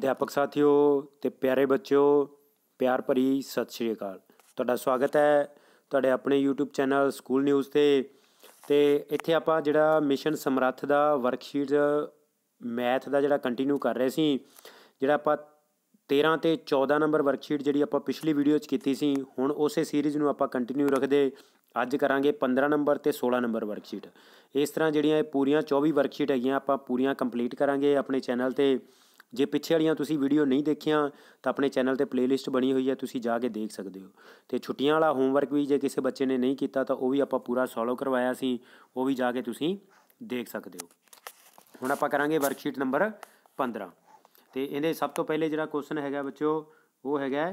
ਅਧਿਆਪਕ ਸਾਥੀਓ ਤੇ ਪਿਆਰੇ ਬੱਚਿਓ ਪਿਆਰ ਭਰੀ ਸਤਿ ਸ਼੍ਰੀ ਅਕਾਲ ਤੁਹਾਡਾ ਸਵਾਗਤ ਹੈ ਤੁਹਾਡੇ ਆਪਣੇ YouTube ਚੈਨਲ ਸਕੂਲ ਨਿਊਜ਼ ਤੇ ਤੇ ਇੱਥੇ ਆਪਾਂ ਜਿਹੜਾ ਮਿਸ਼ਨ ਸਮਰੱਥ ਦਾ ਵਰਕਸ਼ੀਟ ਮੈਥ ਦਾ ਜਿਹੜਾ ਕੰਟੀਨਿਊ ਕਰ ਰਹੇ ਸੀ ਜਿਹੜਾ ਆਪਾਂ 13 ਤੇ 14 ਨੰਬਰ ਵਰਕਸ਼ੀਟ ਜਿਹੜੀ ਆਪਾਂ ਪਿਛਲੀ ਵੀਡੀਓ 'ਚ ਕੀਤੀ ਸੀ ਹੁਣ ਉਸੇ ਸੀਰੀਜ਼ ਨੂੰ ਆਪਾਂ ਕੰਟੀਨਿਊ ਰੱਖਦੇ ਅੱਜ ਕਰਾਂਗੇ 15 ਨੰਬਰ ਤੇ 16 ਨੰਬਰ ਵਰਕਸ਼ੀਟ ਇਸ ਤਰ੍ਹਾਂ ਜਿਹੜੀਆਂ ਇਹ ਪੂਰੀਆਂ 24 ਵਰਕਸ਼ੀਟ ਹੈਗੀਆਂ ਆਪਾਂ ਪੂਰੀਆਂ ਕੰਪਲੀਟ ਕਰਾਂਗੇ ਆਪਣੇ ਚੈਨਲ ਤੇ ਜੇ ਪਿੱਛੇ ਵਾਲੀਆਂ ਤੁਸੀਂ ਵੀਡੀਓ ਨਹੀਂ ਦੇਖਿਆ ਤਾਂ ਆਪਣੇ ਚੈਨਲ ਤੇ ਪਲੇਲਿਸਟ ਬਣੀ ਹੋਈ ਹੈ ਤੁਸੀਂ ਜਾ ਕੇ ਦੇਖ ਸਕਦੇ ਹੋ ਤੇ ਛੁੱਟੀਆਂ ਵਾਲਾ ਹੋਮਵਰਕ ਵੀ ਜੇ ਕਿਸੇ ਬੱਚੇ ਨੇ ਨਹੀਂ ਕੀਤਾ ਤਾਂ ਉਹ ਵੀ ਆਪਾਂ ਪੂਰਾ ਸੋਲਵ ਕਰਵਾਇਆ ਸੀ ਉਹ ਵੀ ਜਾ ਕੇ ਤੁਸੀਂ ਦੇਖ ਸਕਦੇ ਹੋ ਹੁਣ ਆਪਾਂ ਕਰਾਂਗੇ ਵਰਕਸ਼ੀਟ ਨੰਬਰ 15 ਤੇ ਇਹਦੇ ਸਭ ਤੋਂ ਪਹਿਲੇ ਜਿਹੜਾ ਕੁਐਸਚਨ ਹੈਗਾ ਬੱਚਿਓ ਉਹ ਹੈਗਾ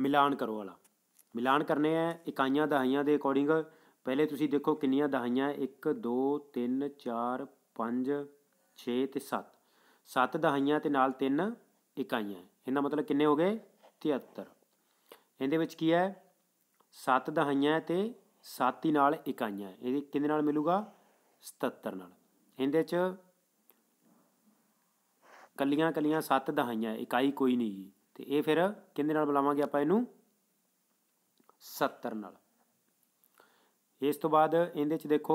ਮਿਲਾਨ ਕਰੋ ਵਾਲਾ ਮਿਲਾਨ ਕਰਨੇ ਆ ਇਕਾਈਆਂ ਦਹਾਈਆਂ ਦੇ ਅਕੋਰਡਿੰਗ ਪਹਿਲੇ ਤੁਸੀਂ ਦੇਖੋ ਕਿੰਨੀਆਂ ਦਹਾਈਆਂ 1 2 3 4 5 6 ਤੇ 7 7 ਦਹਾਈਆਂ ਤੇ ਨਾਲ 3 ਇਕਾਈਆਂ ਇਹਦਾ ਮਤਲਬ ਕਿੰਨੇ ਹੋ ਗਏ 73 ਇਹਦੇ ਵਿੱਚ ਕੀ ਹੈ 7 ਦਹਾਈਆਂ ਤੇ 7 ਹੀ ਨਾਲ ਇਕਾਈਆਂ ਇਹਦੇ ਕਿੰਨੇ ਨਾਲ ਮਿਲੂਗਾ 77 ਨਾਲ ਇਹਦੇ 'ਚ ਕੱਲੀਆਂ ਕੱਲੀਆਂ 7 ਦਹਾਈਆਂ ਇਕਾਈ ਕੋਈ ਨਹੀਂ ਤੇ ਇਹ ਫਿਰ ਕਿੰਨੇ ਨਾਲ ਬੁਲਾਵਾਂਗੇ ਆਪਾਂ ਇਹਨੂੰ 70 ਨਾਲ ਇਸ ਤੋਂ ਬਾਅਦ ਇਹਦੇ 'ਚ ਦੇਖੋ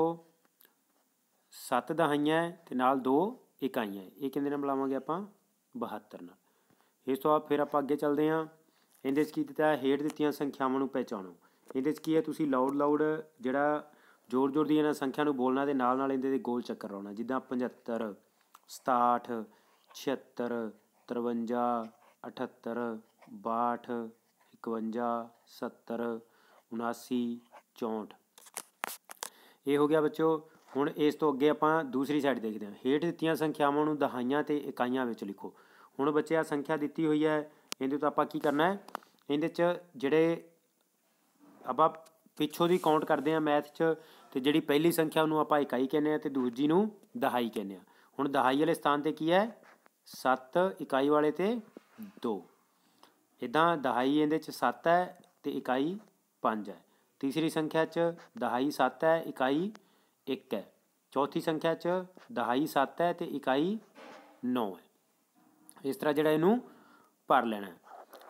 7 ਦਹਾਈਆਂ ਤੇ ਨਾਲ 2 ਇਕਾਈਆਂ ਇਹ ਕਿੰਨੇ ਨਾਲ ਮਿਲਾਵਾਂਗੇ ਆਪਾਂ 72 ਨਾਲ ਇਸ ਤੋਂ ਬਾਅਦ ਫਿਰ ਆਪਾਂ ਅੱਗੇ ਚੱਲਦੇ ਹਾਂ ਇਹਦੇ 'ਚ ਕੀ ਦਿੱਤਾ ਹੇਠ ਦਿੱਤੀਆਂ ਸੰਖਿਆਵਾਂ ਨੂੰ ਪਹਿਚਾਣੋ ਇਹਦੇ 'ਚ ਕੀ ਹੈ ਤੁਸੀਂ ਲਾਊਡ ਲਾਊਡ ਜਿਹੜਾ ਜ਼ੋਰ ਜ਼ੋਰ ਦੀ ਇਹਨਾਂ ਸੰਖਿਆ ਨੂੰ ਬੋਲਣਾ ਤੇ ਨਾਲ ਨਾਲ ਇਹਦੇ ਦੇ ਗੋਲ ਚੱਕਰ ਲਾਉਣਾ ਜਿੱਦਾਂ 75 67 76 53 78 62 51 70 79 64 ਇਹ ਹੋ ਗਿਆ ਬੱਚੋ ਹੁਣ ਇਸ ਤੋਂ ਅੱਗੇ ਆਪਾਂ ਦੂਸਰੀ ਸਾਈਡ ਦੇਖਦੇ ਹਾਂ ਹੇਠ ਦਿੱਤੀਆਂ ਸੰਖਿਆਵਾਂ ਨੂੰ ਦਹਾਈਆਂ ਤੇ ਇਕਾਈਆਂ ਵਿੱਚ ਲਿਖੋ ਹੁਣ ਬੱਚੇ ਆ ਸੰਖਿਆ ਦਿੱਤੀ ਹੋਈ ਹੈ ਇਹਦੇ ਤੋਂ ਆਪਾਂ ਕੀ ਕਰਨਾ ਹੈ ਇਹਦੇ 'ਚ ਜਿਹੜੇ ਆਪਾਂ ਪਿੱਛੋਂ ਦੀ ਕਾਊਂਟ ਕਰਦੇ ਹਾਂ ਮੈਥ 'ਚ ਤੇ ਜਿਹੜੀ ਪਹਿਲੀ ਸੰਖਿਆ ਨੂੰ ਆਪਾਂ ਇਕਾਈ ਕਹਿੰਦੇ ਆ ਤੇ ਦੂਜੀ ਨੂੰ ਦਹਾਈ ਕਹਿੰਦੇ ਆ ਹੁਣ ਦਹਾਈ ਵਾਲੇ ਸਥਾਨ ਤੇ ਕੀ ਹੈ 7 ਇਕਾਈ ਵਾਲੇ ਤੇ 2 ਇਦਾਂ ਦਹਾਈ ਇਹਦੇ 'ਚ 7 ਹੈ ਤੇ ਇਕਾਈ 5 ਹੈ ਤੀਸਰੀ ਸੰਖਿਆ 'ਚ ਦਹਾਈ 7 ਹੈ ਇਕਾਈ 1 ਹੈ ਚੌਥੀ ਸੰਖਿਆ 'ਚ ਦਹਾਈ 7 ਹੈ ਤੇ ਇਕਾਈ 9 ਹੈ ਇਸ ਤਰ੍ਹਾਂ ਜਿਹੜਾ ਇਹਨੂੰ ਭਰ ਲੈਣਾ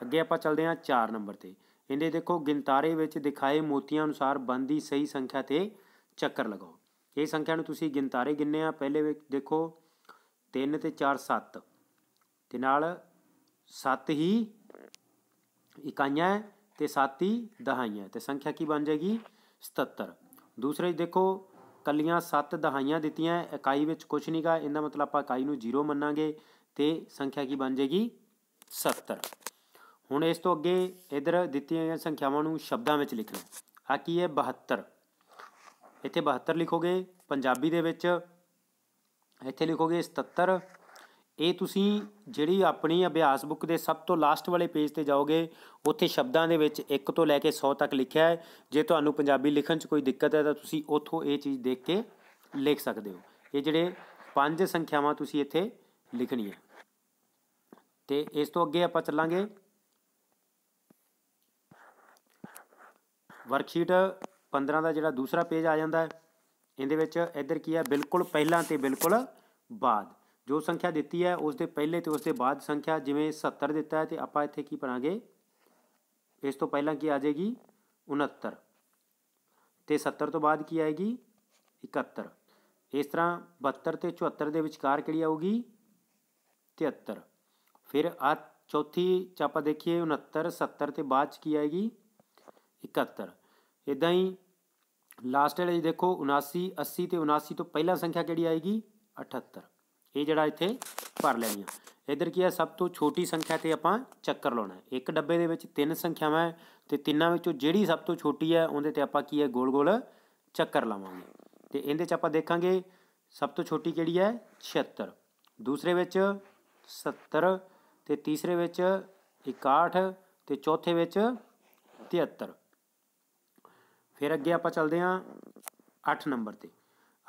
ਅੱਗੇ ਆਪਾਂ ਚੱਲਦੇ ਹਾਂ 4 ਨੰਬਰ ਤੇ ਇਹਦੇ ਦੇਖੋ ਗਿੰਤਾਰੇ ਵਿੱਚ ਦਿਖਾਏ ਮੋਤੀਆਂ ਅਨੁਸਾਰ ਬੰਦੀ ਸਹੀ ਸੰਖਿਆ ਤੇ ਚੱਕਰ ਲਗਾਓ ਇਹ ਸੰਖਿਆ ਨੂੰ ਤੁਸੀਂ ਗਿੰਤਾਰੇ ਗਿਣਨੇ ਆ ਪਹਿਲੇ ਵਿੱਚ ਦੇਖੋ 3 ਤੇ 4 7 ਤੇ ਨਾਲ 7 ਹੀ ਇਕਾਈਆਂ ਹੈ ਤੇ 7 ਦਹਾਈਆਂ ਤੇ ਸੰਖਿਆ ਕੀ ਬਣ ਜਾਏਗੀ 77 ਦੂਸਰੇ ਦੇਖੋ ਕੱਲੀਆਂ 7 ਦਹਾਈਆਂ ਦਿੱਤੀਆਂ ਇਕਾਈ ਵਿੱਚ ਕੁਝ ਨਹੀਂਗਾ ਇਹਦਾ ਮਤਲਬ ਆਪਾਂ ਇਕਾਈ ਨੂੰ 0 ਮੰਨਾਂਗੇ ਤੇ ਸੰਖਿਆ ਕੀ ਬਣ ਜਾਏਗੀ 70 ਹੁਣ ਇਸ ਤੋਂ ਅੱਗੇ ਇਧਰ ਦਿੱਤੀਆਂ ਗਈਆਂ ਸੰਖਿਆਵਾਂ ਨੂੰ ਸ਼ਬਦਾਂ ਵਿੱਚ ਲਿਖਣਾ ਆ ਕੀ ਹੈ 72 ਇੱਥੇ 72 ਲਿਖੋਗੇ ਪੰਜਾਬੀ ਦੇ ਵਿੱਚ ਇੱਥੇ ਲਿਖੋਗੇ 77 ਇਹ ਤੁਸੀਂ ਜਿਹੜੀ ਆਪਣੀ ਅਭਿਆਸ ਬੁੱਕ ਦੇ ਸਭ ਤੋਂ ਲਾਸਟ ਵਾਲੇ ਪੇਜ ਤੇ ਜਾਓਗੇ ਉੱਥੇ ਸ਼ਬਦਾਂ ਦੇ ਵਿੱਚ 1 ਤੋਂ ਲੈ ਕੇ 100 ਤੱਕ ਲਿਖਿਆ ਹੈ ਜੇ ਤੁਹਾਨੂੰ ਪੰਜਾਬੀ ਲਿਖਣ 'ਚ ਕੋਈ ਦਿੱਕਤ ਹੈ ਤਾਂ ਤੁਸੀਂ ਉੱਥੋਂ ਇਹ ਚੀਜ਼ ਦੇਖ ਕੇ ਲਿਖ ਸਕਦੇ ਹੋ ਇਹ ਜਿਹੜੇ ਪੰਜ ਸੰਖਿਆਵਾਂ ਤੁਸੀਂ ਇੱਥੇ ਲਿਖਣੀਆਂ ਤੇ ਇਸ ਤੋਂ ਅੱਗੇ ਆਪਾਂ ਚੱਲਾਂਗੇ ਵਰਕਸ਼ੀਟ 15 ਦਾ ਜਿਹੜਾ ਦੂਸਰਾ ਪੇਜ ਆ ਜਾਂਦਾ ਹੈ ਇਹਦੇ ਵਿੱਚ ਇੱਧਰ ਕੀ ਹੈ ਬਿਲਕੁਲ ਪਹਿਲਾਂ ਤੇ ਬਿਲਕੁਲ ਬਾਅਦ ਜੋ ਸੰਖਿਆ ਦਿੱਤੀ ਹੈ ਉਸ ਦੇ ਪਹਿਲੇ ਤੇ ਉਸ ਦੇ ਬਾਅਦ ਸੰਖਿਆ ਜਿਵੇਂ 70 ਦਿੱਤਾ ਹੈ ਤੇ ਆਪਾਂ ਇੱਥੇ ਕੀ ਬਣਾਗੇ ਇਸ ਤੋਂ ਪਹਿਲਾਂ ਕੀ ਆ ਜਾਏਗੀ 69 ਤੇ 70 ਤੋਂ ਬਾਅਦ ਕੀ ਆਏਗੀ 71 ਇਸ ਤਰ੍ਹਾਂ 72 ਤੇ 74 ਦੇ ਵਿਚਕਾਰ ਕਿਹੜੀ ਆਊਗੀ 73 ਫਿਰ ਆ ਚੌਥੀ ਚਾਪਾ ਦੇਖੀਏ 69 70 ਤੇ ਬਾਅਦ ਚ ਕੀ ਆਏਗੀ 71 ਇਦਾਂ ਹੀ ਲਾਸਟ ਵਾਲੇ ਦੇਖੋ 79 80 ਤੇ 79 ਤੋਂ ਪਹਿਲਾਂ ਸੰਖਿਆ ਕਿਹੜੀ ਆਏਗੀ 78 ਇਹ ਜਿਹੜਾ ਇੱਥੇ ਭਰ ਆ ਇਧਰ ਕੀ ਹੈ ਸਭ ਤੋਂ ਛੋਟੀ ਸੰਖਿਆ ਤੇ ਆਪਾਂ ਚੱਕਰ ਲਾਉਣਾ ਹੈ ਇੱਕ ਡੱਬੇ ਦੇ ਵਿੱਚ ਤਿੰਨ ਸੰਖਿਆਵਾਂ ਹੈ ਤੇ ਤਿੰਨਾਂ ਵਿੱਚੋਂ ਜਿਹੜੀ ਸਭ ਤੋਂ ਛੋਟੀ ਹੈ ਉਹਦੇ ਤੇ ਆਪਾਂ ਕੀ ਹੈ ਗੋਲ-ਗੋਲ ਚੱਕਰ ਲਾਵਾਂਗੇ ਤੇ ਇਹਦੇ 'ਚ ਆਪਾਂ ਦੇਖਾਂਗੇ ਸਭ ਤੋਂ ਛੋਟੀ ਕਿਹੜੀ ਹੈ 76 ਦੂਸਰੇ ਵਿੱਚ 70 ਤੇ ਤੀਸਰੇ ਵਿੱਚ 61 ਤੇ ਚੌਥੇ ਵਿੱਚ 73 ਫਿਰ ਅੱਗੇ ਆਪਾਂ ਚੱਲਦੇ ਹਾਂ 8 ਨੰਬਰ ਤੇ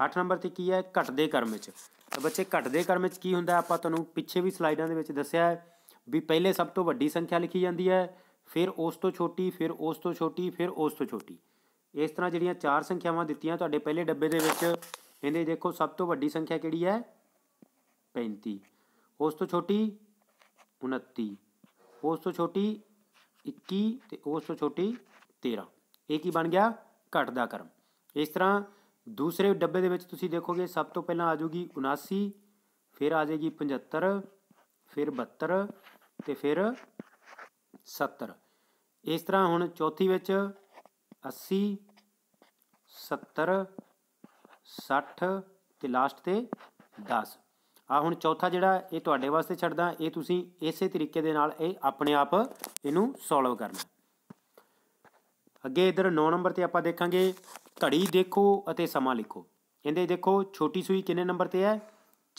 8 ਨੰਬਰ ਤੇ ਕੀ ਹੈ ਘਟਦੇ ਕਰਮ ਵਿੱਚ ਤਾਂ ਬੱਚੇ ਘਟਦੇ ਕਰਮ ਵਿੱਚ ਕੀ ਹੁੰਦਾ ਆਪਾਂ ਤੁਹਾਨੂੰ ਪਿੱਛੇ ਵੀ ਸਲਾਈਡਾਂ ਦੇ ਵਿੱਚ ਦੱਸਿਆ ਹੈ ਵੀ ਪਹਿਲੇ ਸਭ ਤੋਂ ਵੱਡੀ ਸੰਖਿਆ ਲਿਖੀ ਜਾਂਦੀ ਹੈ ਫਿਰ ਉਸ ਤੋਂ ਛੋਟੀ ਫਿਰ ਉਸ ਤੋਂ ਛੋਟੀ ਫਿਰ ਉਸ ਤੋਂ ਛੋਟੀ ਇਸ ਤਰ੍ਹਾਂ ਜਿਹੜੀਆਂ ਚਾਰ ਸੰਖਿਆਵਾਂ ਦਿੱਤੀਆਂ ਤੁਹਾਡੇ ਪਹਿਲੇ ਡੱਬੇ ਦੇ ਵਿੱਚ ਇਹਦੇ ਦੇਖੋ ਸਭ ਤੋਂ ਵੱਡੀ ਸੰਖਿਆ ਕਿਹੜੀ ਹੈ 35 ਉਸ ਤੋਂ ਛੋਟੀ 29 ਉਸ ਤੋਂ ਛੋਟੀ 21 ਤੇ ਉਸ ਤੋਂ ਛੋਟੀ 13 ਇਹ ਕੀ ਬਣ ਗਿਆ ਘਟਦਾ ਕਰਮ ਇਸ ਤਰ੍ਹਾਂ ਦੂਸਰੇ ਡੱਬੇ ਦੇ ਵਿੱਚ ਤੁਸੀਂ ਦੇਖੋਗੇ ਸਭ ਤੋਂ ਪਹਿਲਾਂ ਆ ਜਾਊਗੀ 79 ਫਿਰ ਆ ਜਾਏਗੀ 75 ਫਿਰ 72 ਤੇ ਫਿਰ 70 ਇਸ ਤਰ੍ਹਾਂ ਹੁਣ ਚੌਥੀ ਵਿੱਚ 80 70 60 ਤੇ ਲਾਸਟ ਤੇ 10 ਆ ਹੁਣ ਚੌਥਾ ਜਿਹੜਾ ਇਹ ਤੁਹਾਡੇ ਵਾਸਤੇ ਛੱਡਦਾ ਇਹ ਤੁਸੀਂ ਇਸੇ ਤਰੀਕੇ ਦੇ ਨਾਲ ਇਹ ਆਪਣੇ ਆਪ ਇਹਨੂੰ ਸੋਲਵ ਕਰਨਾ ਅੱਗੇ ਇਧਰ 9 ਨੰਬਰ ਤੇ ਆਪਾਂ ਦੇਖਾਂਗੇ ਘੜੀ ਦੇਖੋ ਅਤੇ ਸਮਾਂ ਲਿਖੋ ਇਹਦੇ ਦੇਖੋ ਛੋਟੀ ਸੂਈ ਕਿੰਨੇ ਨੰਬਰ ਤੇ ਹੈ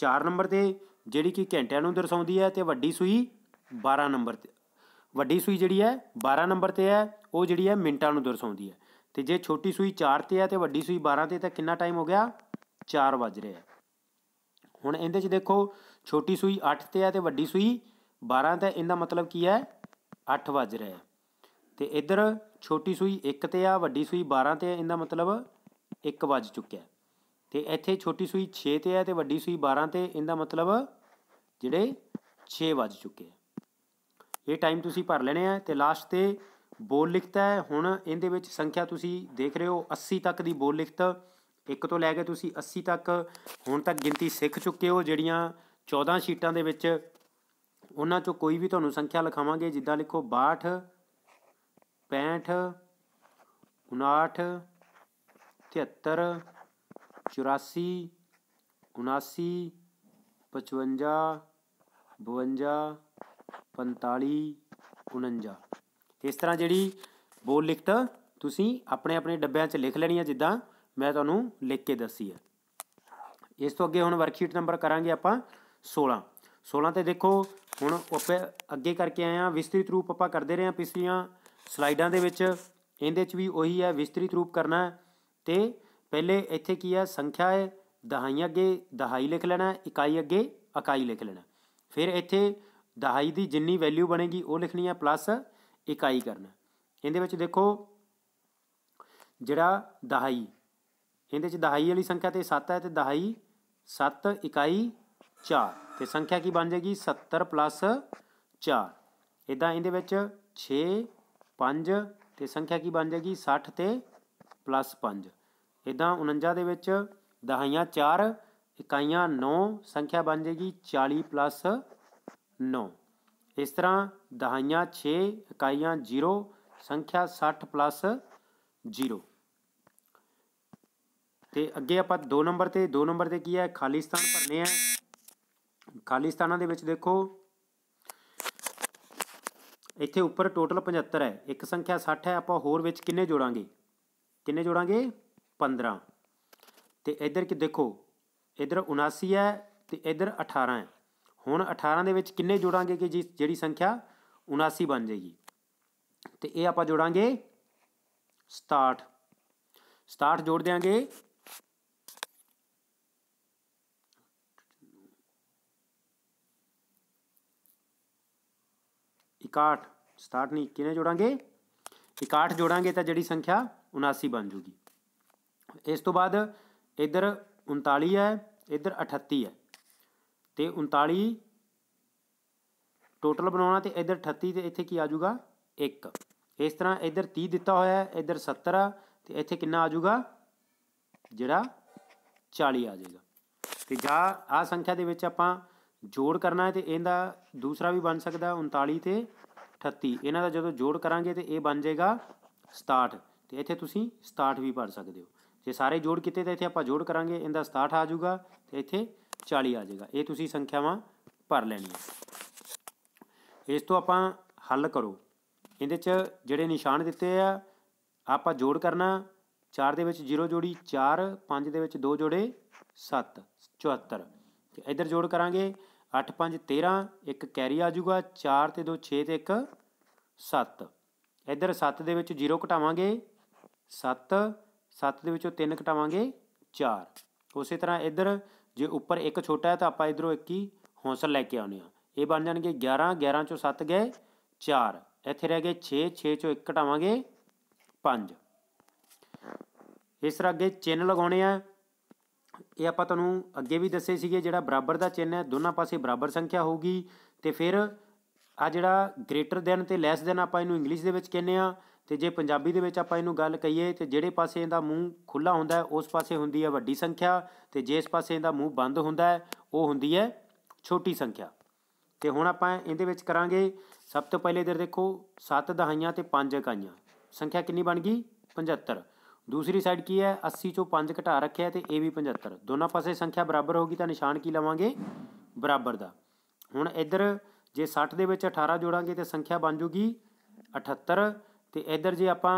4 ਨੰਬਰ ਤੇ ਜਿਹੜੀ ਕਿ ਘੰਟਿਆਂ ਨੂੰ ਦਰਸਾਉਂਦੀ ਹੈ ਤੇ ਵੱਡੀ ਸੂਈ 12 ਨੰਬਰ ਤੇ ਵੱਡੀ ਸੂਈ ਜਿਹੜੀ ਹੈ 12 ਨੰਬਰ ਤੇ ਹੈ ਉਹ ਜਿਹੜੀ ਹੈ ਮਿੰਟਾਂ ਨੂੰ ਦਰਸਾਉਂਦੀ ਹੈ ਤੇ ਜੇ ਛੋਟੀ ਸੂਈ 4 ਤੇ ਹੈ ਤੇ ਵੱਡੀ ਸੂਈ 12 ਤੇ ਤਾਂ ਕਿੰਨਾ ਟਾਈਮ ਹੋ ਗਿਆ 4 ਵਜ ਰਿਹਾ ਹੁਣ ਇਹਦੇ 'ਚ ਦੇਖੋ ਛੋਟੀ ਸੂਈ 8 ਤੇ ਹੈ ਤੇ ਵੱਡੀ ਸੂਈ 12 ਤੇ ਇਹਦਾ ਮਤਲਬ ਕੀ ਹੈ 8 ਵਜ ਰਿਹਾ ਤੇ ਇਧਰ ਛੋਟੀ ਸੂਈ 1 ਤੇ ਆ ਵੱਡੀ ਸੂਈ 12 ਤੇ ਆ ਇਹਦਾ ਮਤਲਬ 1 ਵੱਜ ਚੁੱਕਿਆ ਤੇ ਇੱਥੇ ਛੋਟੀ ਸੂਈ 6 ਤੇ ਆ ਤੇ ਵੱਡੀ ਸੂਈ 12 ਤੇ ਇਹਦਾ ਮਤਲਬ ਜਿਹੜੇ 6 ਵੱਜ ਚੁੱਕੇ ਆ ਇਹ ਟਾਈਮ ਤੁਸੀਂ ਭਰ ਲੈਣੇ ਆ ਤੇ ਲਾਸਟ ਤੇ ਬੋਲ ਲਿਖਤਾ ਹੈ ਹੁਣ ਇਹਦੇ ਵਿੱਚ ਸੰਖਿਆ ਤੁਸੀਂ ਦੇਖ ਰਹੇ ਹੋ 80 ਤੱਕ ਦੀ ਬੋਲ ਲਿਖਤ 1 ਤੋਂ ਲੈ ਕੇ ਤੁਸੀਂ 80 ਤੱਕ ਹੁਣ ਤੱਕ ਗਿਣਤੀ ਸਿੱਖ ਚੁੱਕੇ ਹੋ ਜਿਹੜੀਆਂ 14 ਸ਼ੀਟਾਂ ਦੇ ਵਿੱਚ ਉਹਨਾਂ ਚੋਂ ਕੋਈ ਵੀ ਤੁਹਾਨੂੰ ਸੰਖਿਆ ਲਿਖਾਵਾਂਗੇ ਜਿੱਦਾਂ ਲਿਖੋ 62 ਪੈਂਠ 59 ਤਿਹੱਤਰ ਚੁਰਾਸੀ ਉਨਾਸੀ ਪਚਵੰਜਾ ਬਵੰਜਾ ਪੰਤਾਲੀ ਉਣੰਜਾ ਇਸ ਤਰ੍ਹਾਂ ਜਿਹੜੀ ਬੋਲ ਲਿਖਤ ਤੁਸੀਂ ਆਪਣੇ ਆਪਣੇ ਡੱਬਿਆਂ 'ਚ ਲਿਖ ਲੈਣੀ ਹੈ ਜਿੱਦਾਂ ਮੈਂ ਤੁਹਾਨੂੰ ਲਿਖ ਕੇ ਦੱਸੀ ਹੈ ਇਸ ਤੋਂ ਅੱਗੇ ਹੁਣ ਵਰਕਸ਼ੀਟ ਨੰਬਰ ਕਰਾਂਗੇ ਆਪਾਂ 16 16 ਤੇ ਦੇਖੋ ਹੁਣ ਅੱਗੇ ਕਰਕੇ ਆਏ ਆ ਵਿਸਤ੍ਰਿਤ ਰੂਪ ਆਪਾਂ ਕਰਦੇ ਰਹੇ ਆ ਪਿਛਲੀਆਂ ਸਲਾਈਡਾਂ ਦੇ ਵਿੱਚ ਇਹਦੇ 'ਚ ਵੀ ਉਹੀ ਹੈ ਵਿਸਤ੍ਰਿਤ ਰੂਪ ਕਰਨਾ ਤੇ ਪਹਿਲੇ ਇੱਥੇ ਕੀ ਹੈ ਸੰਖਿਆ ਹੈ ਦਹਾਈ ਅੱਗੇ ਦਹਾਈ ਲਿਖ ਲੈਣਾ ਇਕਾਈ ਅੱਗੇ ਇਕਾਈ ਲਿਖ ਲੈਣਾ ਫਿਰ ਇੱਥੇ ਦਹਾਈ ਦੀ ਜਿੰਨੀ ਵੈਲਿਊ ਬਣੇਗੀ ਉਹ ਲਿਖਣੀ ਹੈ ਪਲੱਸ ਇਕਾਈ ਕਰਨਾ ਇਹਦੇ ਵਿੱਚ ਦੇਖੋ ਜਿਹੜਾ ਦਹਾਈ ਇਹਦੇ ਵਿੱਚ ਦਹਾਈ ਵਾਲੀ ਸੰਖਿਆ ਤੇ 7 ਹੈ ਤੇ ਦਹਾਈ 7 ਇਕਾਈ 4 ਤੇ ਸੰਖਿਆ ਕੀ ਬਣ ਜਾਏਗੀ 70 ਪਲੱਸ 4 ਇਦਾਂ ਇਹਦੇ ਵਿੱਚ 6 5 ਤੇ ਸੰਖਿਆ ਕੀ ਬਣ ਜਾਏਗੀ 60 ਤੇ ਪਲੱਸ 5 ਇਦਾਂ 49 ਦੇ ਵਿੱਚ ਦਹਾਈਆਂ 4 ਇਕਾਈਆਂ 9 ਸੰਖਿਆ ਬਣ ਜਾਏਗੀ 40 ਪਲੱਸ 9 ਇਸ ਤਰ੍ਹਾਂ ਦਹਾਈਆਂ 6 ਇਕਾਈਆਂ 0 ਸੰਖਿਆ 60 ਪਲੱਸ 0 ਤੇ ਅੱਗੇ ਆਪਾਂ 2 ਨੰਬਰ ਤੇ 2 ਨੰਬਰ ਤੇ ਕੀ ਹੈ ਖਾਲੀ ਸਥਾਨ ਭਰਨੇ ਆ ਖਾਲੀ ਸਥਾਨਾਂ ਦੇ ਵਿੱਚ ਦੇਖੋ ਇੱਥੇ ਉੱਪਰ ਟੋਟਲ 75 ਹੈ ਇੱਕ ਸੰਖਿਆ 60 ਹੈ ਆਪਾਂ ਹੋਰ ਵਿੱਚ ਕਿੰਨੇ ਜੋੜਾਂਗੇ ਕਿੰਨੇ ਜੋੜਾਂਗੇ 15 ਤੇ ਇਧਰ ਕਿ ਦੇਖੋ ਇਧਰ 79 ਹੈ ਤੇ ਇਧਰ 18 ਹੈ ਹੁਣ 18 ਦੇ ਵਿੱਚ ਕਿੰਨੇ ਜੋੜਾਂਗੇ ਕਿ ਜਿਹੜੀ ਸੰਖਿਆ 79 ਬਣ ਜਾਏਗੀ ਤੇ ਇਹ ਆਪਾਂ ਜੋੜਾਂਗੇ 67 67 ਜੋੜ ਦੇਾਂਗੇ ਇਕਾਹਠ 67 ਨਹੀਂ 21 ਨਾਲ ਜੋੜਾਂਗੇ 61 ਜੋੜਾਂਗੇ ਤਾਂ ਜਿਹੜੀ ਸੰਖਿਆ 79 ਬਣ ਜੂਗੀ ਇਸ ਤੋਂ ਬਾਅਦ ਇਧਰ 39 ਹੈ ਇਧਰ 38 ਹੈ ਤੇ 39 ਟੋਟਲ ਬਣਾਉਣਾ ਤੇ ਇਧਰ 38 ਤੇ ਇੱਥੇ ਕੀ ਆ ਜਾਊਗਾ 1 ਇਸ ਤਰ੍ਹਾਂ ਇਧਰ 30 ਦਿੱਤਾ ਹੋਇਆ ਹੈ ਇਧਰ 70 ਤੇ ਇੱਥੇ ਕਿੰਨਾ ਆ ਜਾਊਗਾ ਜਿਹੜਾ 40 ਆ ਜਾਏਗਾ ਤੇ ਜਾਂ ਆ ਸੰਖਿਆ ਦੇ ਵਿੱਚ ਆਪਾਂ ਜੋੜ ਕਰਨਾ ਹੈ ਤੇ ਇਹਦਾ ਦੂਸਰਾ ਵੀ ਬਣ ਸਕਦਾ 39 ਤੇ 38 ਇਹਨਾਂ ਦਾ ਜਦੋਂ ਜੋੜ ਕਰਾਂਗੇ ਤੇ ਇਹ ਬਣ ਜਾਏਗਾ 67 ਤੇ ਇੱਥੇ ਤੁਸੀਂ 67 ਵੀ ਭਰ ਸਕਦੇ ਹੋ ਜੇ ਸਾਰੇ ਜੋੜ ਕੀਤੇ ਤਾਂ ਇੱਥੇ ਆਪਾਂ ਜੋੜ ਕਰਾਂਗੇ ਇਹਦਾ 67 ਆ ਜਾਊਗਾ ਤੇ ਇੱਥੇ 40 ਆ ਜਾਏਗਾ ਇਹ ਤੁਸੀਂ ਸੰਖਿਆਵਾਂ ਭਰ ਲੈਣੀਆਂ ਇਸ ਤੋਂ ਆਪਾਂ ਹੱਲ ਕਰੋ ਇਹਦੇ 'ਚ ਜਿਹੜੇ ਨਿਸ਼ਾਨ ਦਿੱਤੇ ਆ ਆਪਾਂ ਜੋੜ ਕਰਨਾ 4 ਦੇ ਵਿੱਚ 0 ਜੋੜੀ 4 5 ਦੇ ਵਿੱਚ 2 ਜੋੜੇ 7 74 ਤੇ ਇਧਰ ਜੋੜ ਕਰਾਂਗੇ 8 5 13 ਇੱਕ ਕੈਰੀ ਆ ਜਾਊਗਾ 4 ਤੇ 2 6 ਤੇ 1 7 ਇੱਧਰ 7 ਦੇ ਵਿੱਚ 0 ਘਟਾਵਾਂਗੇ 7 7 ਦੇ ਵਿੱਚੋਂ 3 ਘਟਾਵਾਂਗੇ 4 ਉਸੇ ਤਰ੍ਹਾਂ ਇੱਧਰ ਜੇ ਉੱਪਰ ਇੱਕ ਛੋਟਾ ਹੈ ਤਾਂ ਆਪਾਂ ਇਧਰੋਂ ਇੱਕ ਹੀ ਹੌਂਸਲ ਲੈ ਕੇ ਆਉਨੇ ਆ ਇਹ ਬਣ ਜਾਣਗੇ 11 11 ਚੋਂ 7 ਗਏ 4 ਇੱਥੇ ਰਹਿ ਗਏ 6 6 ਚੋਂ 1 ਘਟਾਵਾਂਗੇ 5 ਇਸ ਤਰ੍ਹਾਂ ਅੱਗੇ ਚਿੰਨ ਲਗਾਉਣੇ ਆ ਇਹ ਆਪਾਂ ਤੁਹਾਨੂੰ ਅੱਗੇ ਵੀ ਦੱਸੇ ਸੀਗੇ ਜਿਹੜਾ ਬਰਾਬਰ ਦਾ ਚਿੰਨ ਹੈ ਦੋਨਾਂ ਪਾਸੇ ਬਰਾਬਰ ਸੰਖਿਆ ਹੋਊਗੀ ਤੇ ਫਿਰ ਆ ਜਿਹੜਾ ਗ੍ਰੇਟਰ ਦੈਨ ਤੇ ਲੈਸ ਦੈਨ ਆਪਾਂ ਇਹਨੂੰ ਇੰਗਲਿਸ਼ ਦੇ ਵਿੱਚ ਕਹਿੰਦੇ ਆ ਤੇ ਜੇ ਪੰਜਾਬੀ ਦੇ ਵਿੱਚ ਆਪਾਂ ਇਹਨੂੰ ਗੱਲ ਕਹੀਏ ਤੇ ਜਿਹੜੇ ਪਾਸੇ ਇਹਦਾ ਮੂੰਹ ਖੁੱਲਾ ਹੁੰਦਾ ਉਸ ਪਾਸੇ ਹੁੰਦੀ ਹੈ ਵੱਡੀ ਸੰਖਿਆ ਤੇ ਜਿਸ ਪਾਸੇ ਇਹਦਾ ਮੂੰਹ ਬੰਦ ਹੁੰਦਾ ਉਹ ਹੁੰਦੀ ਹੈ ਛੋਟੀ ਸੰਖਿਆ ਤੇ ਹੁਣ ਆਪਾਂ ਇਹਦੇ ਵਿੱਚ ਕਰਾਂਗੇ ਸਭ ਤੋਂ ਪਹਿਲੇ ਇਧਰ ਦੇਖੋ 7 ਦਹਾਈਆਂ ਤੇ 5 ਇਕਾਈਆਂ ਸੰਖਿਆ ਕਿੰਨੀ ਬਣ ਗਈ 75 ਦੂਸਰੀ ਸਾਈਡ ਕੀ ਹੈ 80 ਚੋਂ 5 ਘਟਾ ਰੱਖਿਆ ਤੇ ਇਹ ਵੀ 75 ਦੋਨਾਂ ਪਾਸੇ ਸੰਖਿਆ ਬਰਾਬਰ ਹੋਗੀ ਤਾਂ ਨਿਸ਼ਾਨ ਕੀ ਲਵਾਂਗੇ ਬਰਾਬਰ ਦਾ ਹੁਣ ਇੱਧਰ ਜੇ 60 ਦੇ ਵਿੱਚ 18 ਜੋੜਾਂਗੇ ਤੇ ਸੰਖਿਆ ਬਣ ਜੂਗੀ 78 ਤੇ ਇੱਧਰ ਜੇ ਆਪਾਂ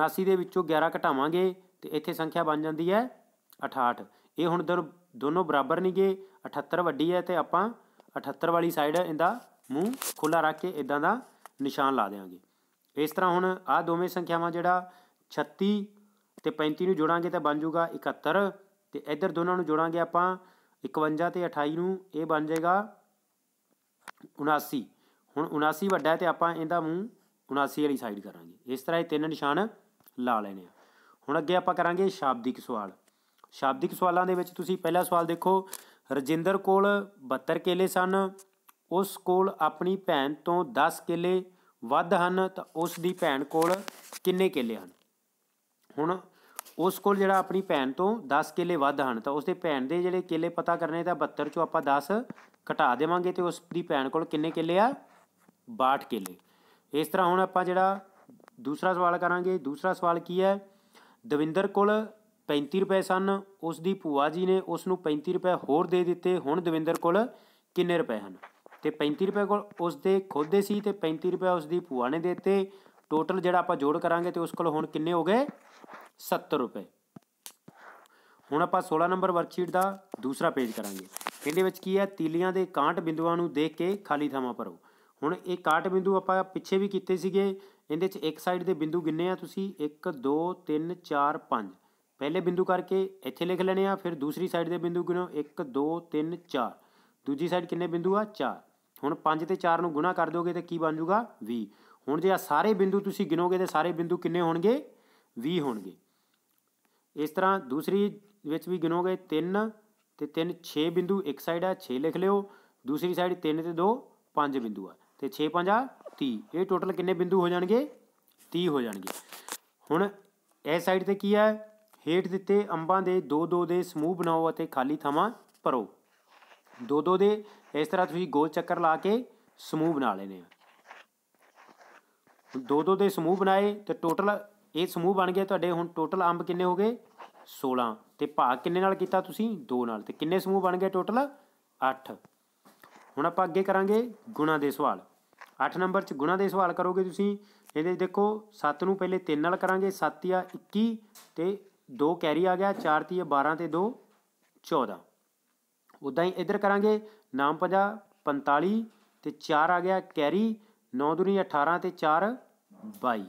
79 ਦੇ ਵਿੱਚੋਂ 11 ਘਟਾਵਾਂਗੇ ਤੇ ਇੱਥੇ ਸੰਖਿਆ ਬਣ ਜਾਂਦੀ ਹੈ 68 ਇਹ ਹੁਣ ਦਰ ਦੋਨੋਂ ਬਰਾਬਰ ਨਹੀਂਗੇ 78 ਵੱਡੀ ਹੈ ਤੇ ਆਪਾਂ 78 ਵਾਲੀ ਸਾਈਡ ਇਹਦਾ ਮੂੰਹ ਖੁੱਲਾ ਰੱਖ ਕੇ ਇਦਾਂ ਦਾ ਨਿਸ਼ਾਨ ਲਾ ਦੇਵਾਂਗੇ ਇਸ ਤਰ੍ਹਾਂ ਹੁਣ ਆ ਦੋਵੇਂ ਸੰਖਿਆਵਾਂ ਜਿਹੜਾ 36 ਤੇ 35 ਨੂੰ ਜੋੜਾਂਗੇ ਤਾਂ ਬਣ ਜਾਊਗਾ 71 ਤੇ ਇੱਧਰ ਦੋਨਾਂ ਨੂੰ ਜੋੜਾਂਗੇ ਆਪਾਂ 51 ਤੇ 28 ਨੂੰ ਇਹ ਬਣ ਜਾਏਗਾ 79 ਹੁਣ 79 ਵੱਡਾ ਹੈ ਤੇ ਆਪਾਂ ਇਹਦਾ ਮੂੰਹ 79 ਵਾਲੀ ਸਾਈਡ ਕਰਾਂਗੇ ਇਸ ਤਰ੍ਹਾਂ ਇਹ ਤਿੰਨ ਨਿਸ਼ਾਨ ਲਾ ਲੈਣੇ ਆ ਹੁਣ ਅੱਗੇ ਆਪਾਂ ਕਰਾਂਗੇ ਸ਼ਾਬਦਿਕ ਸਵਾਲ ਸ਼ਾਬਦਿਕ ਸਵਾਲਾਂ ਦੇ ਵਿੱਚ ਤੁਸੀਂ ਪਹਿਲਾ ਸਵਾਲ ਦੇਖੋ ਰਜਿੰਦਰ ਕੋਲ 72 ਕੇਲੇ ਸਨ ਉਸ ਕੋਲ ਆਪਣੀ ਭੈਣ ਤੋਂ 10 ਕੇਲੇ ਵੱਧ ਹਨ ਤਾਂ ਉਸ ਦੀ ਭੈਣ ਕੋਲ ਕਿੰਨੇ ਕੇਲੇ ਹਨ ਹੁਣ ਉਸ ਕੋਲ ਜਿਹੜਾ ਆਪਣੀ ਭੈਣ ਤੋਂ 10 ਕਿੱਲੇ ਵੱਧ ਹਨ ਤਾਂ ਉਸਦੇ ਭੈਣ ਦੇ ਜਿਹੜੇ ਕਿੱਲੇ ਪਤਾ ਕਰਨੇ ਤਾਂ 72 ਚੋਂ ਆਪਾਂ 10 ਘਟਾ ਦੇਵਾਂਗੇ ਤੇ ਉਸ ਦੀ ਭੈਣ ਕੋਲ ਕਿੰਨੇ ਕਿੱਲੇ ਆ 62 ਕਿੱਲੇ ਇਸ ਤਰ੍ਹਾਂ ਹੁਣ ਆਪਾਂ ਜਿਹੜਾ ਦੂਸਰਾ ਸਵਾਲ ਕਰਾਂਗੇ ਦੂਸਰਾ ਸਵਾਲ ਕੀ ਹੈ ਦਵਿੰਦਰ ਕੋਲ 35 ਰੁਪਏ ਸਨ ਉਸ ਦੀ ਭੂਆ ਜੀ ਨੇ ਉਸ ਨੂੰ 35 ਰੁਪਏ ਹੋਰ ਦੇ ਦਿੱਤੇ ਹੁਣ ਦਵਿੰਦਰ ਕੋਲ ਕਿੰਨੇ ਰੁਪਏ ਹਨ ਤੇ 35 ਰੁਪਏ ਕੋਲ ਉਸ ਦੇ ਖੁਦ ਦੇ ਸੀ ਤੇ 35 ਰੁਪਏ ਉਸ ਦੀ ਭੂਆ ਨੇ ਦਿੱਤੇ ਟੋਟਲ ਜਿਹੜਾ ਆਪਾਂ ਜੋੜ ਕਰਾਂਗੇ ਤੇ ਉਸ ਕੋਲ ਹੁਣ ਕਿੰਨੇ ਹੋ ਗਏ 70 ਰੁਪਏ ਹੁਣ ਆਪਾਂ 16 ਨੰਬਰ ਵਰਕਸ਼ੀਟ ਦਾ ਦੂਸਰਾ ਪੇਜ ਕਰਾਂਗੇ ਇਹਦੇ ਵਿੱਚ ਕੀ ਹੈ ਤੀਲੀਆਂ ਦੇ ਕਾਂਟ ਬਿੰਦੂਆਂ ਨੂੰ ਦੇਖ ਕੇ ਖਾਲੀ ਥਾਵਾਂ ਭਰੋ ਹੁਣ ਇਹ ਕਾਂਟ ਬਿੰਦੂ ਆਪਾਂ ਪਿੱਛੇ ਵੀ ਕੀਤੇ ਸੀਗੇ ਇਹਦੇ ਵਿੱਚ ਇੱਕ ਸਾਈਡ ਦੇ ਬਿੰਦੂ ਗਿਣਨੇ ਆ ਤੁਸੀਂ 1 2 3 4 5 ਪਹਿਲੇ ਬਿੰਦੂ ਕਰਕੇ ਇੱਥੇ ਲਿਖ ਲੈਣੇ ਆ ਫਿਰ ਦੂਸਰੀ ਸਾਈਡ ਦੇ ਬਿੰਦੂ ਗਿਣੋ 1 2 3 4 ਦੂਜੀ ਸਾਈਡ ਕਿੰਨੇ ਬਿੰਦੂ ਆ 4 ਹੁਣ 5 ਤੇ 4 ਨੂੰ ਗੁਣਾ ਕਰ ਦੋਗੇ ਤੇ ਕੀ ਬਣ ਜਾਊਗਾ 20 ਹੁਣ ਜੇ ਆ ਸਾਰੇ ਬਿੰਦੂ ਤੁਸੀਂ ਗਿਨੋਗੇ ਤੇ ਸਾਰੇ ਬਿੰਦੂ ਕਿੰਨੇ ਹੋਣਗੇ 20 ਹੋਣਗੇ ਇਸ ਤਰ੍ਹਾਂ ਦੂਸਰੀ ਵਿੱਚ ਵੀ ਗਿਨੋਗੇ 3 ਤੇ 3 6 ਬਿੰਦੂ ਇੱਕ ਸਾਈਡ ਆ 6 ਲਿਖ ਲਿਓ ਦੂਸਰੀ ਸਾਈਡ 3 ਤੇ 2 5 ਬਿੰਦੂ ਆ ਤੇ 6 5 ਆ 30 ਇਹ ਟੋਟਲ ਕਿੰਨੇ ਬਿੰਦੂ ਹੋ ਜਾਣਗੇ 30 ਹੋ ਜਾਣਗੇ ਹੁਣ ਇਹ ਸਾਈਡ ਤੇ ਕੀ ਆ ਹੇਠ ਦਿੱਤੇ ਅੰਬਾਂ ਦੇ 2 2 ਦੇ ਸਮੂਹ ਬਣਾਓ ਅਤੇ ਖਾਲੀ ਥਾਵਾਂ ਭਰੋ 2 2 ਦੇ ਇਸ ਤਰ੍ਹਾਂ ਤੁਸੀਂ ਗੋਲ ਚੱਕਰ ਲਾ ਕੇ ਸਮੂਹ ਬਣਾ ਲੈਣੇ ਆ ਦੋ ਦੋ ਦੇ ਸਮੂਹ ਬਣਾਏ ਤੇ ਟੋਟਲ ਇਹ ਸਮੂਹ ਬਣ ਗਏ ਤੁਹਾਡੇ ਹੁਣ ਟੋਟਲ ਅੰਬ ਕਿੰਨੇ ਹੋ ਗਏ 16 ਤੇ ਭਾਗ ਕਿੰਨੇ ਨਾਲ ਕੀਤਾ ਤੁਸੀਂ 2 ਨਾਲ ਤੇ ਕਿੰਨੇ ਸਮੂਹ ਬਣ ਗਏ ਟੋਟਲ 8 ਹੁਣ ਆਪਾਂ ਅੱਗੇ ਕਰਾਂਗੇ ਗੁਣਾ ਦੇ ਸਵਾਲ 8 ਨੰਬਰ 'ਚ ਗੁਣਾ ਦੇ ਸਵਾਲ ਕਰੋਗੇ ਤੁਸੀਂ ਇਹਦੇ ਦੇਖੋ 7 ਨੂੰ ਪਹਿਲੇ 3 ਨਾਲ ਕਰਾਂਗੇ 7 ਆ 21 ਤੇ 2 ਕੈਰੀ ਆ ਗਿਆ 4 ਤੀ 12 ਤੇ 2 14 ਉਦਾਂ ਹੀ ਇੱਧਰ ਕਰਾਂਗੇ ਨਾਮ ਪਜਾ 45 ਤੇ 4 ਆ ਗਿਆ ਕੈਰੀ 9 ਦੂਣੀ 18 ਤੇ 4 22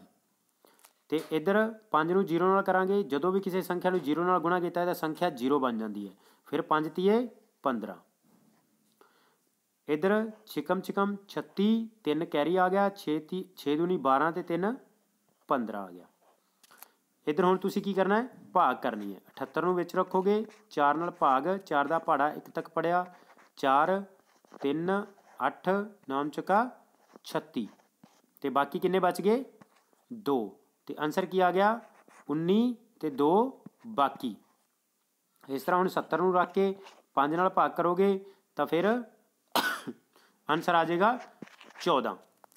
ਤੇ ਇਧਰ 5 ਨੂੰ 0 ਨਾਲ ਕਰਾਂਗੇ ਜਦੋਂ ਵੀ ਕਿਸੇ ਸੰਖਿਆ ਨੂੰ 0 ਨਾਲ ਗੁਣਾ ਕੀਤਾ ਤਾਂ ਸੰਖਿਆ 0 ਬਣ ਜਾਂਦੀ ਹੈ ਫਿਰ 5 ਤੀਏ 15 ਇਧਰ ਛਿਕਮ ਛਿਕਮ 36 3 ਕੈਰੀ ਆ ਗਿਆ 6 ਤੀ 6 ਦੂਣੀ 12 ਤੇ 3 15 ਆ ਗਿਆ ਇਧਰ ਹੁਣ ਤੁਸੀਂ ਕੀ ਕਰਨਾ ਹੈ ਭਾਗ ਕਰਨੀ ਹੈ 78 ਨੂੰ ਵਿੱਚ ਰੱਖੋਗੇ 4 ਨਾਲ ਭਾਗ 4 ਦਾ ਪਹਾੜਾ 1 ਤੱਕ ਪੜਿਆ 4 3 8 ਨਾਮ ਚੁਕਾ 36 ਤੇ ਬਾਕੀ ਕਿੰਨੇ ਬਚ ਗਏ 2 ਤੇ ਆਨਸਰ ਕੀ ਆ ਗਿਆ 19 ਤੇ 2 ਬਾਕੀ ਇਸ ਤਰ੍ਹਾਂ ਹੁਣ 70 ਨੂੰ ਰੱਖ ਕੇ 5 ਨਾਲ ਭਾਗ ਕਰੋਗੇ ਤਾਂ ਫਿਰ ਆਨਸਰ ਆ ਜਾਏਗਾ 14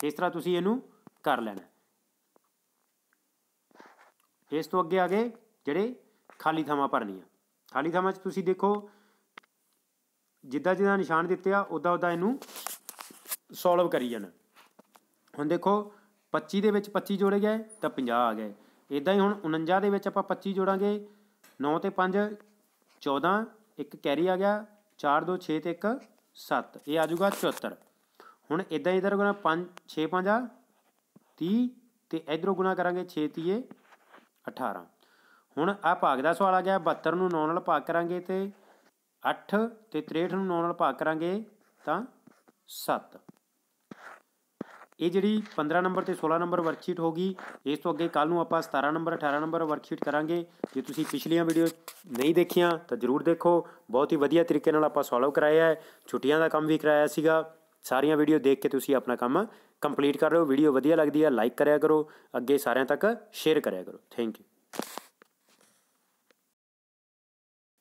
ਇਸ ਤਰ੍ਹਾਂ ਤੁਸੀਂ ਇਹਨੂੰ ਕਰ ਲੈਣਾ ਇਸ ਤੋਂ ਅੱਗੇ ਆ ਗਏ ਜਿਹੜੇ ਖਾਲੀ ਥਾਵਾਂ ਭਰਨੀਆਂ ਖਾਲੀ ਥਾਵਾਂ 'ਚ ਤੁਸੀਂ ਦੇਖੋ ਜਿੱਦਾਂ ਜਿੱਦਾਂ ਨਿਸ਼ਾਨ ਦਿੱਤੇ ਆ ਉਦਾਂ ਉਦਾਂ ਇਹਨੂੰ ਸੋਲਵ ਕਰੀ ਜਾਣਾ ਹੁਣ ਦੇਖੋ 25 ਦੇ ਵਿੱਚ 25 ਜੋੜੇ ਗਏ ਤਾਂ 50 ਆ ਗਏ ਇਦਾਂ ਹੀ ਹੁਣ 49 ਦੇ ਵਿੱਚ ਆਪਾਂ 25 ਜੋੜਾਂਗੇ 9 ਤੇ 5 14 ਇੱਕ ਕੈਰੀ ਆ ਗਿਆ 4 2 6 ਤੇ 1 7 ਇਹ ਆ ਜਾਊਗਾ 74 ਹੁਣ ਇਦਾਂ ਇਧਰ ਗੁਣਾ 5 6 5 30 ਤੇ ਇਧਰੋਂ ਗੁਣਾ ਕਰਾਂਗੇ 6 3 18 ਹੁਣ ਆ ਭਾਗ ਦਾ ਸਵਾਲ ਆ ਗਿਆ 72 ਨੂੰ 9 ਨਾਲ ਭਾਗ ਕਰਾਂਗੇ ਤੇ 8 ਤੇ 63 ਨੂੰ 9 ਨਾਲ ਭਾਗ ਕਰਾਂਗੇ ਤਾਂ 7 ਇਹ ਜਿਹੜੀ 15 ਨੰਬਰ ਤੇ 16 ਨੰਬਰ ਵਰਕਸ਼ੀਟ ਹੋਗੀ ਇਸ ਤੋਂ ਅੱਗੇ ਕੱਲ ਨੂੰ ਆਪਾਂ 17 ਨੰਬਰ 18 ਨੰਬਰ ਵਰਕਸ਼ੀਟ ਕਰਾਂਗੇ ਜੇ ਤੁਸੀਂ ਪਿਛਲੀਆਂ ਵੀਡੀਓ ਨਹੀਂ ਦੇਖੀਆਂ ਤਾਂ ਜਰੂਰ ਦੇਖੋ ਬਹੁਤ ਹੀ ਵਧੀਆ ਤਰੀਕੇ ਨਾਲ ਆਪਾਂ ਸੋਲਵ ਕਰਾਇਆ ਹੈ ਛੁੱਟੀਆਂ ਦਾ ਕੰਮ ਵੀ ਕਰਾਇਆ ਸੀਗਾ ਸਾਰੀਆਂ ਵੀਡੀਓ ਦੇਖ ਕੇ ਤੁਸੀਂ ਆਪਣਾ ਕੰਮ ਕੰਪਲੀਟ ਕਰ ਰਹੇ ਹੋ ਵੀਡੀਓ ਵਧੀਆ ਲੱਗਦੀ ਹੈ ਲਾਈਕ ਕਰਿਆ ਕਰੋ ਅੱਗੇ ਸਾਰਿਆਂ ਤੱਕ ਸ਼ੇਅਰ ਕਰਿਆ ਕਰੋ ਥੈਂਕ ਯੂ